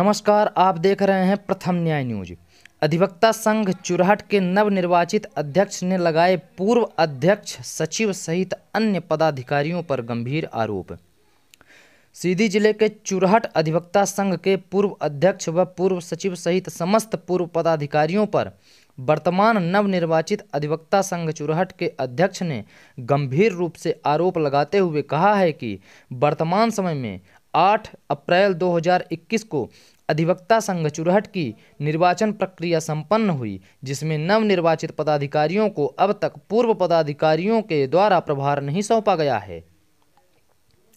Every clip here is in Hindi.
नमस्कार आप देख रहे हैं प्रथम न्याय न्यूज अधिवक्ता संघ चुरहट के नव निर्वाचित अध्यक्ष ने लगाए पूर्व अध्यक्ष सचिव सहित अन्य पदाधिकारियों पर गंभीर आरोप सीधी जिले के चुरहट अधिवक्ता संघ के पूर्व अध्यक्ष व पूर्व सचिव सहित समस्त पूर्व पदाधिकारियों पर वर्तमान नवनिर्वाचित अधिवक्ता संघ चुरहट के अध्यक्ष ने गंभीर रूप से आरोप लगाते हुए कहा है कि वर्तमान समय में 8 अप्रैल 2021 को अधिवक्ता संघ चुरहट की निर्वाचन प्रक्रिया संपन्न हुई जिसमें नवनिर्वाचित पदाधिकारियों को अब तक पूर्व पदाधिकारियों के द्वारा प्रभार नहीं सौंपा गया है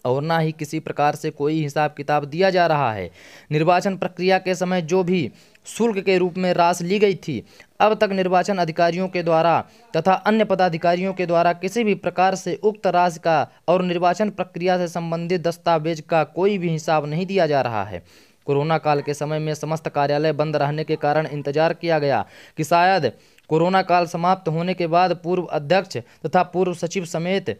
और ना ही किसी प्रकार से कोई हिसाब किताब दिया जा रहा है निर्वाचन प्रक्रिया के समय जो भी शुल्क के रूप में रास ली गई थी अब तक निर्वाचन अधिकारियों के द्वारा तथा अन्य पदाधिकारियों के द्वारा किसी भी प्रकार से उक्त राशि का और निर्वाचन प्रक्रिया से संबंधित दस्तावेज का कोई भी हिसाब नहीं दिया जा रहा है कोरोना काल के समय में समस्त कार्यालय बंद रहने के कारण इंतजार किया गया कि शायद कोरोना काल समाप्त होने के बाद पूर्व अध्यक्ष तथा पूर्व सचिव समेत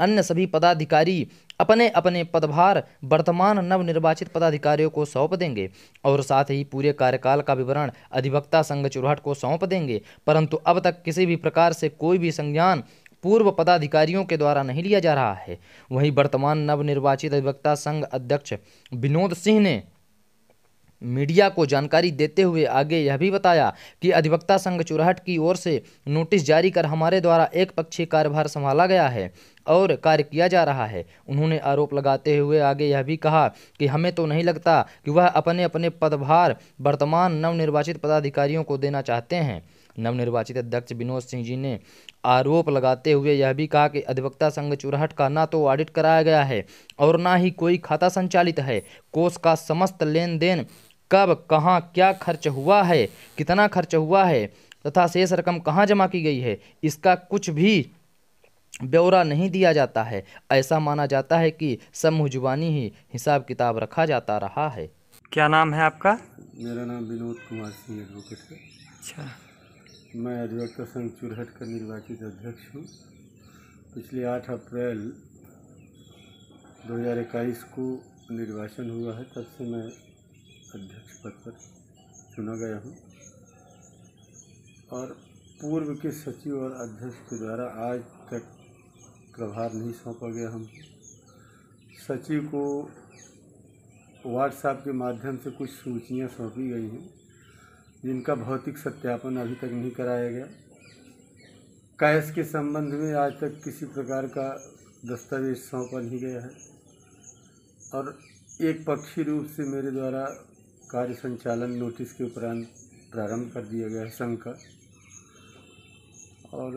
अन्य सभी पदाधिकारी अपने अपने पदभार वर्तमान नवनिर्वाचित पदाधिकारियों को सौंप देंगे और साथ ही पूरे कार्यकाल का विवरण अधिवक्ता संघ चुरहट को सौंप देंगे परंतु अब तक किसी भी प्रकार से कोई भी संज्ञान पूर्व पदाधिकारियों के द्वारा नहीं लिया जा रहा है वहीं वर्तमान नवनिर्वाचित अधिवक्ता संघ अध्यक्ष विनोद सिंह ने मीडिया को जानकारी देते हुए आगे यह भी बताया कि अधिवक्ता संघ चुराहट की ओर से नोटिस जारी कर हमारे द्वारा एक पक्षीय कार्यभार संभाला गया है और कार्य किया जा रहा है उन्होंने आरोप लगाते हुए आगे यह भी कहा कि हमें तो नहीं लगता कि वह अपने अपने पदभार वर्तमान नवनिर्वाचित पदाधिकारियों को देना चाहते हैं नवनिर्वाचित अध्यक्ष विनोद सिंह जी ने आरोप लगाते हुए यह भी कहा कि अधिवक्ता संघ चुराहट का ना तो ऑडिट कराया गया है और ना ही कोई खाता संचालित है कोष का समस्त लेन देन कब कहाँ क्या खर्च हुआ है कितना खर्च हुआ है तथा शेष रकम कहाँ जमा की गई है इसका कुछ भी ब्यौरा नहीं दिया जाता है ऐसा माना जाता है कि समूह जुबानी ही हिसाब किताब रखा जाता रहा है क्या नाम है आपका मेरा नाम विनोद कुमार सिंह एडवोकेट है अच्छा मैं एडवोकेट संघ चुरहट का निर्वाचित अध्यक्ष हूँ पिछले आठ अप्रैल इक्कीस को निर्वाचन हुआ है तब से मैं अध्यक्ष पद पर चुना गया हूँ और पूर्व के सचिव और अध्यक्ष के द्वारा आज तक प्रभार नहीं सौंपा गया हम सचिव को व्हाट्सएप के माध्यम से कुछ सूचियाँ सौंपी गई हैं जिनका भौतिक सत्यापन अभी तक नहीं कराया गया कैश के संबंध में आज तक किसी प्रकार का दस्तावेज सौंपा नहीं गया है और एक पक्षी रूप से मेरे द्वारा कार्य संचालन नोटिस के उपरांत प्रारंभ कर दिया गया संघ का और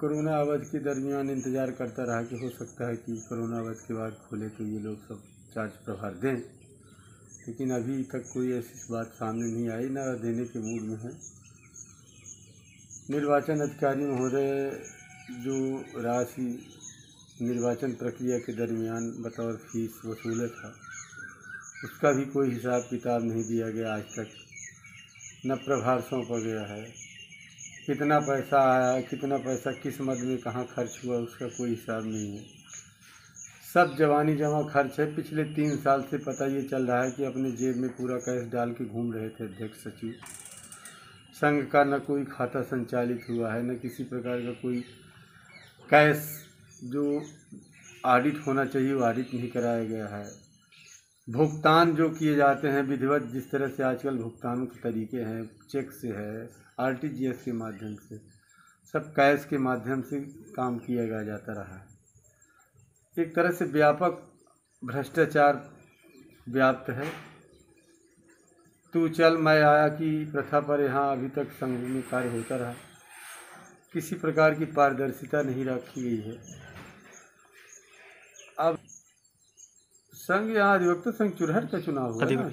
कोरोना अवध के दरमियान इंतज़ार करता रहा कि हो सकता है कि कोरोना अवध के बाद खोले तो ये लोग सब चार्ज प्रभार दें लेकिन अभी तक कोई ऐसी बात सामने नहीं आई ना देने के मूड में है निर्वाचन अधिकारी महोदय जो राशि निर्वाचन प्रक्रिया के दरमियान बतौर फीस वसूले था उसका भी कोई हिसाब किताब नहीं दिया गया आज तक न प्रभार सौंपा गया है कितना पैसा आया कितना पैसा किस मद में कहाँ खर्च हुआ उसका कोई हिसाब नहीं है सब जवानी जमा खर्च है पिछले तीन साल से पता ये चल रहा है कि अपने जेब में पूरा कैश डाल के घूम रहे थे अध्यक्ष सचिव संघ का न कोई खाता संचालित हुआ है न किसी प्रकार का कोई कैश जो ऑडिट होना चाहिए वो ऑडिट नहीं कराया गया है भुगतान जो किए जाते हैं विधिवत जिस तरह से आजकल भुगतानों के तरीके हैं चेक से है आर के माध्यम से सब कैश के माध्यम से काम किया जाता रहा है एक तरह से व्यापक भ्रष्टाचार व्याप्त है तू चल मैं आया की प्रथा पर यहाँ अभी तक संघ में कार्य होता रहा किसी प्रकार की पारदर्शिता नहीं रखी गई है अब संघ यहाँ अधिवक्त संघ चुरहट का चुनाव हुआ